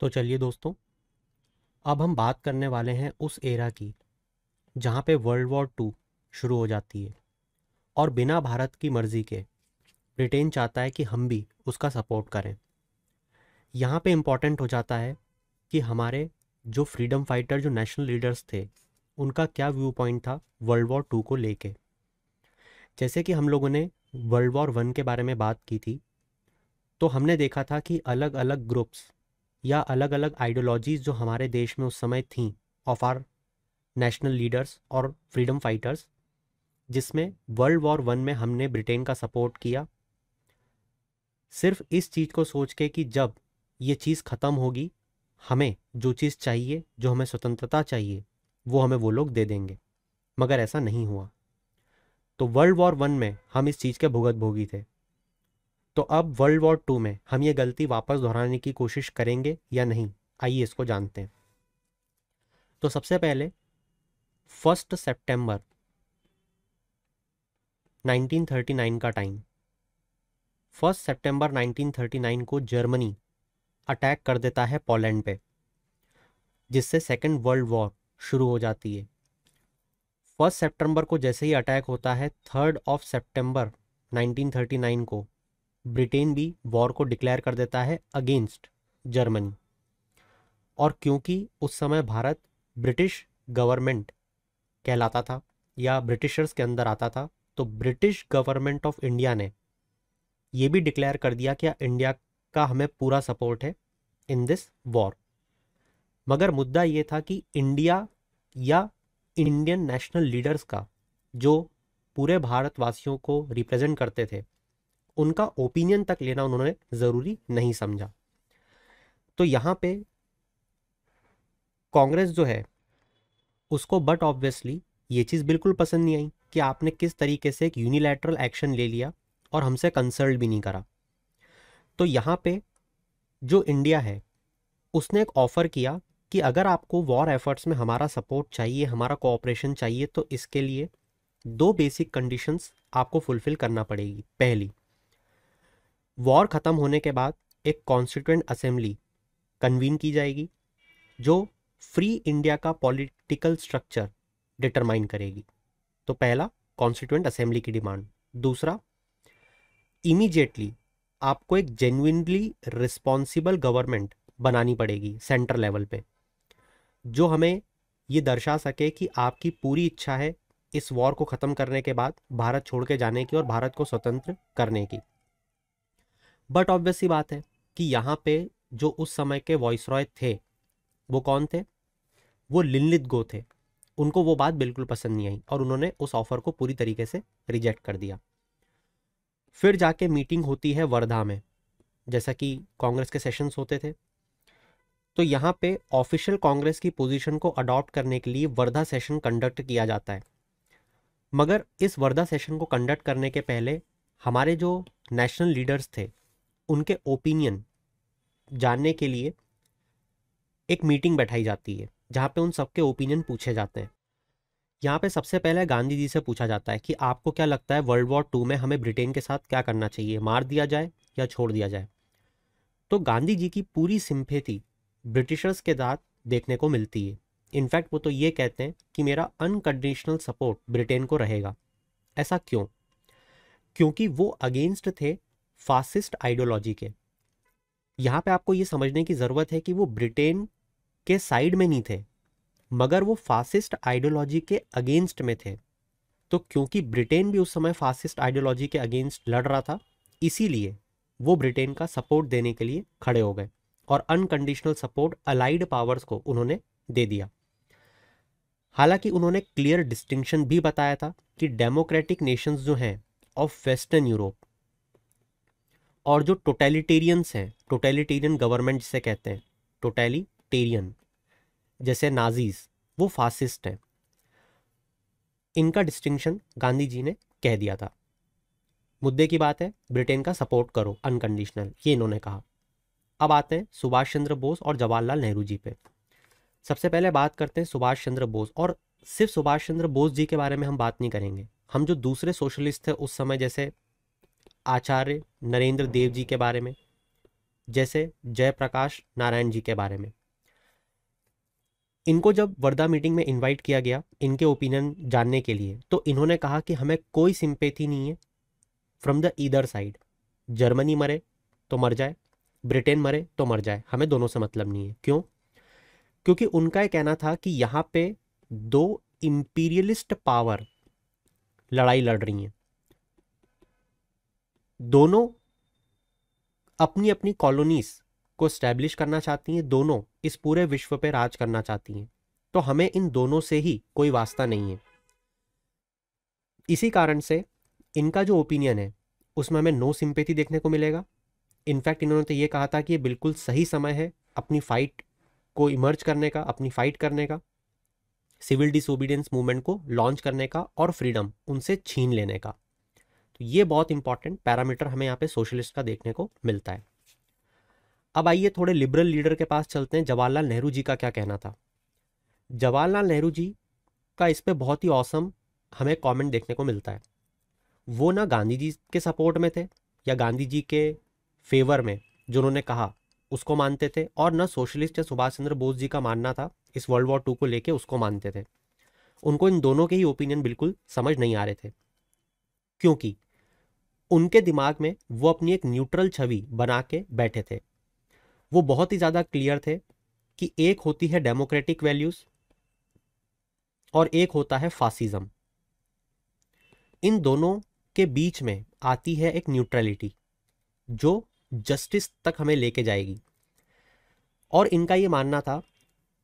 तो चलिए दोस्तों अब हम बात करने वाले हैं उस एरा की जहाँ पे वर्ल्ड वॉर टू शुरू हो जाती है और बिना भारत की मर्ज़ी के ब्रिटेन चाहता है कि हम भी उसका सपोर्ट करें यहाँ पे इम्पॉर्टेंट हो जाता है कि हमारे जो फ्रीडम फाइटर जो नेशनल लीडर्स थे उनका क्या व्यू पॉइंट था वर्ल्ड वॉर टू को लेके जैसे कि हम लोगों ने वर्ल्ड वॉर वन के बारे में बात की थी तो हमने देखा था कि अलग अलग ग्रुप्स या अलग अलग आइडियोलॉजीज़ जो हमारे देश में उस समय थी ऑफ आर नेशनल लीडर्स और फ्रीडम फाइटर्स जिसमें वर्ल्ड वॉर वन में हमने ब्रिटेन का सपोर्ट किया सिर्फ इस चीज़ को सोच के कि जब ये चीज़ ख़त्म होगी हमें जो चीज़ चाहिए जो हमें स्वतंत्रता चाहिए वो हमें वो लोग दे देंगे मगर ऐसा नहीं हुआ तो वर्ल्ड वॉर वन में हम इस चीज़ के भुगत भोगी थे तो अब वर्ल्ड वॉर टू में हम ये गलती वापस दोहराने की कोशिश करेंगे या नहीं आइए इसको जानते हैं तो सबसे पहले फर्स्ट सेप्टेम्बर 1939 का टाइम फर्स्ट सेप्टेम्बर 1939 को जर्मनी अटैक कर देता है पोलैंड पे जिससे सेकेंड वर्ल्ड वॉर शुरू हो जाती है फर्स्ट सेप्टेम्बर को जैसे ही अटैक होता है थर्ड ऑफ सेप्टेम्बर 1939 को ब्रिटेन भी वॉर को डिक्लेयर कर देता है अगेंस्ट जर्मनी और क्योंकि उस समय भारत ब्रिटिश गवर्नमेंट कहलाता था या ब्रिटिशर्स के अंदर आता था तो ब्रिटिश गवर्नमेंट ऑफ इंडिया ने ये भी डिक्लेयर कर दिया कि इंडिया का हमें पूरा सपोर्ट है इन दिस वॉर मगर मुद्दा ये था कि इंडिया या इंडियन नेशनल लीडर्स का जो पूरे भारतवासियों को रिप्रेजेंट करते थे उनका ओपिनियन तक लेना उन्होंने ज़रूरी नहीं समझा तो यहाँ पे कांग्रेस जो है उसको बट ऑब्वियसली ये चीज़ बिल्कुल पसंद नहीं आई कि आपने किस तरीके से एक यूनिलैटरल एक्शन ले लिया और हमसे कंसल्ट भी नहीं करा तो यहाँ पे जो इंडिया है उसने एक ऑफ़र किया कि अगर आपको वॉर एफर्ट्स में हमारा सपोर्ट चाहिए हमारा कोऑपरेशन चाहिए तो इसके लिए दो बेसिक कंडीशंस आपको फुलफ़िल करना पड़ेगी पहली वॉर ख़त्म होने के बाद एक कॉन्स्टिट्यूंट असेंबली कन्वीन की जाएगी जो फ्री इंडिया का पॉलिटिकल स्ट्रक्चर डिटरमाइन करेगी तो पहला कॉन्स्टिट्यूंट असेंबली की डिमांड दूसरा इमीजिएटली आपको एक जेन्यनली रिस्पॉन्सिबल गवर्नमेंट बनानी पड़ेगी सेंट्रल लेवल पे जो हमें ये दर्शा सके कि आपकी पूरी इच्छा है इस वॉर को ख़त्म करने के बाद भारत छोड़ के जाने की और भारत को स्वतंत्र करने की बट ऑब्वियस ही बात है कि यहाँ पे जो उस समय के वॉइस रॉय थे वो कौन थे वो लिनलित गो थे उनको वो बात बिल्कुल पसंद नहीं आई और उन्होंने उस ऑफर को पूरी तरीके से रिजेक्ट कर दिया फिर जाके मीटिंग होती है वर्धा में जैसा कि कांग्रेस के सेशंस होते थे तो यहाँ पे ऑफिशियल कांग्रेस की पोजीशन को अडॉप्ट करने के लिए वर्धा सेशन कंडक्ट किया जाता है मगर इस वर्धा सेशन को कंडक्ट करने के पहले हमारे जो नेशनल लीडर्स थे उनके ओपिनियन जानने के लिए एक मीटिंग बैठाई जाती है जहाँ पे उन सबके ओपिनियन पूछे जाते हैं यहाँ पे सबसे पहले गांधी जी से पूछा जाता है कि आपको क्या लगता है वर्ल्ड वॉर टू में हमें ब्रिटेन के साथ क्या करना चाहिए मार दिया जाए या छोड़ दिया जाए तो गांधी जी की पूरी सिंपेथी ब्रिटिशर्स के साथ देखने को मिलती है इनफैक्ट वो तो ये कहते हैं कि मेरा अनकंडीशनल सपोर्ट ब्रिटेन को रहेगा ऐसा क्यों क्योंकि वो अगेंस्ट थे फासिस्ट आइडियोलॉजी के यहाँ पे आपको ये समझने की ज़रूरत है कि वो ब्रिटेन के साइड में नहीं थे मगर वो फासिस्ट आइडियोलॉजी के अगेंस्ट में थे तो क्योंकि ब्रिटेन भी उस समय फासिस्ट आइडियोलॉजी के अगेंस्ट लड़ रहा था इसीलिए वो ब्रिटेन का सपोर्ट देने के लिए खड़े हो गए और अनकंडीशनल सपोर्ट अलाइड पावर्स को उन्होंने दे दिया हालांकि उन्होंने क्लियर डिस्टिंक्शन भी बताया था कि डेमोक्रेटिक नेशंस जो हैं ऑफ वेस्टर्न यूरोप और जो टोटेलीटेरियंस हैं टोटेलीटेरियन गवर्नमेंट जिसे कहते हैं टोटेलीटेरियन जैसे नाजीज वो फासिस्ट हैं इनका डिस्टिंक्शन गांधी जी ने कह दिया था मुद्दे की बात है ब्रिटेन का सपोर्ट करो अनकंडीशनल ये इन्होंने कहा अब आते हैं सुभाष चंद्र बोस और जवाहरलाल नेहरू जी पे सबसे पहले बात करते हैं सुभाष चंद्र बोस और सिर्फ सुभाष चंद्र बोस जी के बारे में हम बात नहीं करेंगे हम जो दूसरे सोशलिस्ट थे उस समय जैसे आचार्य नरेंद्र देव जी के बारे में जैसे जयप्रकाश नारायण जी के बारे में इनको जब वर्धा मीटिंग में इनवाइट किया गया इनके ओपिनियन जानने के लिए तो इन्होंने कहा कि हमें कोई सिंपेथी नहीं है from the either side Germany मरे तो मर जाए ब्रिटेन मरे तो मर जाए हमें दोनों से मतलब नहीं है क्यों क्योंकि उनका यह कहना था कि यहाँ पे दो इम्पीरियलिस्ट पावर लड़ाई लड़ रही हैं दोनों अपनी अपनी कॉलोनीज को स्टैब्लिश करना चाहती हैं दोनों इस पूरे विश्व पर राज करना चाहती हैं तो हमें इन दोनों से ही कोई वास्ता नहीं है इसी कारण से इनका जो ओपिनियन है उसमें हमें नो सिंपेथी देखने को मिलेगा इनफैक्ट इन्होंने तो ये कहा था कि ये बिल्कुल सही समय है अपनी फाइट को इमर्ज करने का अपनी फाइट करने का सिविल डिसोबीडियंस मूवमेंट को लॉन्च करने का और फ्रीडम उनसे छीन लेने का तो ये बहुत इंपॉर्टेंट पैरामीटर हमें यहाँ पे सोशलिस्ट का देखने को मिलता है अब आइए थोड़े लिबरल लीडर के पास चलते हैं जवाहरलाल नेहरू जी का क्या कहना था जवाहरलाल नेहरू जी का इस पर बहुत ही औसम हमें कमेंट देखने को मिलता है वो ना गांधी जी के सपोर्ट में थे या गांधी जी के फेवर में जो उन्होंने कहा उसको मानते थे और न सोशलिस्ट या सुभाष चंद्र बोस जी का मानना था इस वर्ल्ड वॉर टू को लेके उसको मानते थे उनको इन दोनों के ही ओपिनियन बिल्कुल समझ नहीं आ रहे थे क्योंकि उनके दिमाग में वो अपनी एक न्यूट्रल छवि बना के बैठे थे वो बहुत ही ज़्यादा क्लियर थे कि एक होती है डेमोक्रेटिक वैल्यूज़ और एक होता है फासिज्म इन दोनों के बीच में आती है एक न्यूट्रलिटी जो जस्टिस तक हमें लेके जाएगी और इनका ये मानना था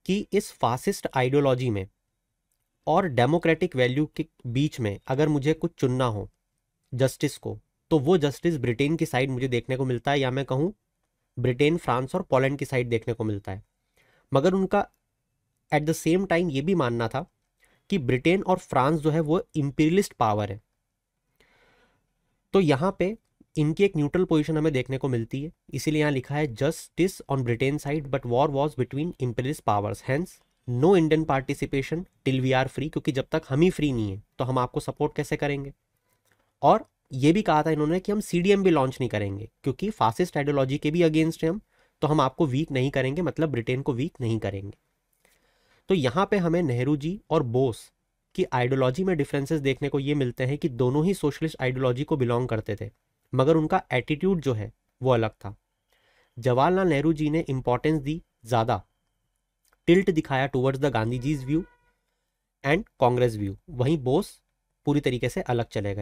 कि इस फासिस्ट आइडियोलॉजी में और डेमोक्रेटिक वैल्यू के बीच में अगर मुझे कुछ चुनना हो जस्टिस को तो वो जस्टिस ब्रिटेन की साइड मुझे देखने को मिलता है या मैं कहूँ ब्रिटेन फ्रांस और पोलैंड की साइड देखने को मिलता है मगर उनका एट द सेम टाइम ये भी मानना था कि ब्रिटेन और फ्रांस जो है वो इम्पीरियलिस्ट पावर है तो यहाँ पे इनकी एक न्यूट्रल पोजीशन हमें देखने को मिलती है इसीलिए यहाँ लिखा है justice on Britain side but war was between imperialist powers hence no Indian participation till we are free क्योंकि जब तक हम ही फ्री नहीं है तो हम आपको सपोर्ट कैसे करेंगे और ये भी कहा था इन्होंने कि हम सी भी लॉन्च नहीं करेंगे क्योंकि फासिस्ट आइडियोलॉजी के भी अगेंस्ट हैं हम तो हम आपको वीक नहीं करेंगे मतलब ब्रिटेन को वीक नहीं करेंगे तो यहाँ पे हमें नेहरू जी और बोस की आइडियोलॉजी में डिफरेंसेस देखने को ये मिलते हैं कि दोनों ही सोशलिस्ट आइडियोलॉजी को बिलोंग करते थे मगर उनका एटीट्यूड जो है वो अलग था जवाहरलाल नेहरू जी ने इम्पोर्टेंस दी ज़्यादा टिल्ट दिखाया टूवर्ड्स द गांधी जीज व्यू एंड कांग्रेस व्यू वहीं बोस पूरी तरीके से अलग चले गए